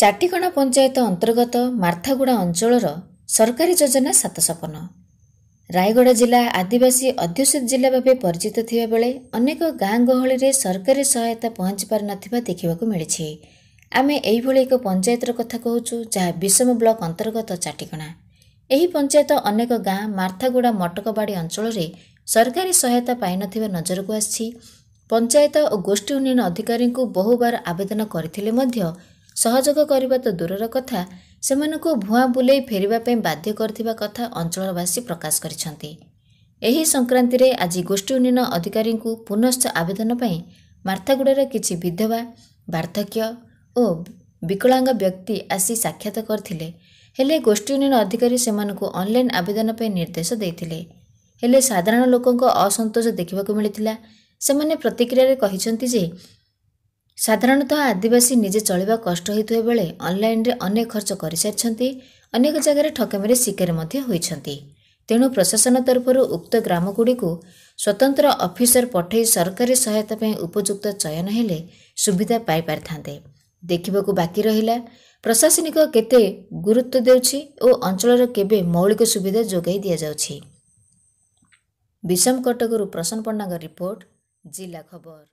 ଚାଟିକଣା ପଞ୍ଚାୟତ ଅନ୍ତର୍ଗତ ମାର୍ଥାଗୁଡ଼ା ଅଞ୍ଚଳର ସରକାରୀ ଯୋଜନା ସାତ ସପନ ରାୟଗଡ଼ା ଜିଲ୍ଲା ଆଦିବାସୀ ଅଧ୍ୟୁଷିତ ଜିଲ୍ଲା ଭାବେ ପରିଚିତ ଥିବାବେଳେ ଅନେକ ଗାଁ ଗହଳିରେ ସରକାରୀ ସହାୟତା ପହଞ୍ଚି ପହଞ୍ଚିପାରିନଥିବା ଦେଖିବାକୁ ମିଳିଛି ଆମେ ଏହିଭଳି ଏକ ପଞ୍ଚାୟତର କଥା କହୁଛୁ ଯାହା ବିଷମ ବ୍ଲକ ଅନ୍ତର୍ଗତ ଚାଟିକଣା ଏହି ପଞ୍ଚାୟତ ଅନେକ ଗାଁ ମାର୍ଥାଗୁଡ଼ା ମଟକବାଡ଼ି ଅଞ୍ଚଳରେ ସରକାରୀ ସହାୟତା ପାଇନଥିବା ନଜରକୁ ଆସିଛି ପଞ୍ଚାୟତ ଓ ଗୋଷ୍ଠୀ ଉନ୍ନୟନ ଅଧିକାରୀଙ୍କୁ ବହୁବାର ଆବେଦନ କରିଥିଲେ ମଧ୍ୟ ସହଯୋଗ କରିବା ତ ଦୂରର କଥା ସେମାନଙ୍କୁ ଭୂଆଁ ବୁଲେଇ ଫେରିବା ପାଇଁ ବାଧ୍ୟ କରିଥିବା କଥା ଅଞ୍ଚଳବାସୀ ପ୍ରକାଶ କରିଛନ୍ତି ଏହି ସଂକ୍ରାନ୍ତିରେ ଆଜି ଗୋଷ୍ଠୀ ଉନ୍ନୟନ ଅଧିକାରୀଙ୍କୁ ପୁନଶ୍ଚ ଆବେଦନ ପାଇଁ ମାର୍ଥାଗୁଡ଼ାର କିଛି ବିଧବା ବାର୍ଦ୍ଧକ୍ୟ ଓ ବିକଳାଙ୍ଗ ବ୍ୟକ୍ତି ଆସି ସାକ୍ଷାତ କରିଥିଲେ ହେଲେ ଗୋଷ୍ଠୀ ଉନ୍ନୟନ ଅଧିକାରୀ ସେମାନଙ୍କୁ ଅନଲାଇନ୍ ଆବେଦନ ପାଇଁ ନିର୍ଦ୍ଦେଶ ଦେଇଥିଲେ ହେଲେ ସାଧାରଣ ଲୋକଙ୍କ ଅସନ୍ତୋଷ ଦେଖିବାକୁ ମିଳିଥିଲା ସେମାନେ ପ୍ରତିକ୍ରିୟାରେ କହିଛନ୍ତି ଯେ ସାଧାରଣତଃ ଆଦିବାସୀ ନିଜେ ଚଳିବା କଷ୍ଟ ହେଉଥିବା ବେଳେ ଅନ୍ଲାଇନ୍ରେ ଅନେକ ଖର୍ଚ୍ଚ କରିସାରିଛନ୍ତି ଅନେକ ଜାଗାରେ ଠକାମିରେ ଶିକାର ମଧ୍ୟ ହୋଇଛନ୍ତି ତେଣୁ ପ୍ରଶାସନ ତରଫରୁ ଉକ୍ତ ଗ୍ରାମଗୁଡ଼ିକୁ ସ୍ୱତନ୍ତ୍ର ଅଫିସର ପଠାଇ ସରକାରୀ ସହାୟତା ପାଇଁ ଉପଯୁକ୍ତ ଚୟନ ହେଲେ ସୁବିଧା ପାଇପାରିଥାନ୍ତେ ଦେଖିବାକୁ ବାକି ରହିଲା ପ୍ରଶାସନିକ କେତେ ଗୁରୁତ୍ୱ ଦେଉଛି ଓ ଅଞ୍ଚଳର କେବେ ମୌଳିକ ସୁବିଧା ଯୋଗାଇ ଦିଆଯାଉଛି ବିଷମ କଟକରୁ ପ୍ରସନ୍ନ ପଣ୍ଡାଙ୍କ ରିପୋର୍ଟ ଜିଲ୍ଲା ଖବର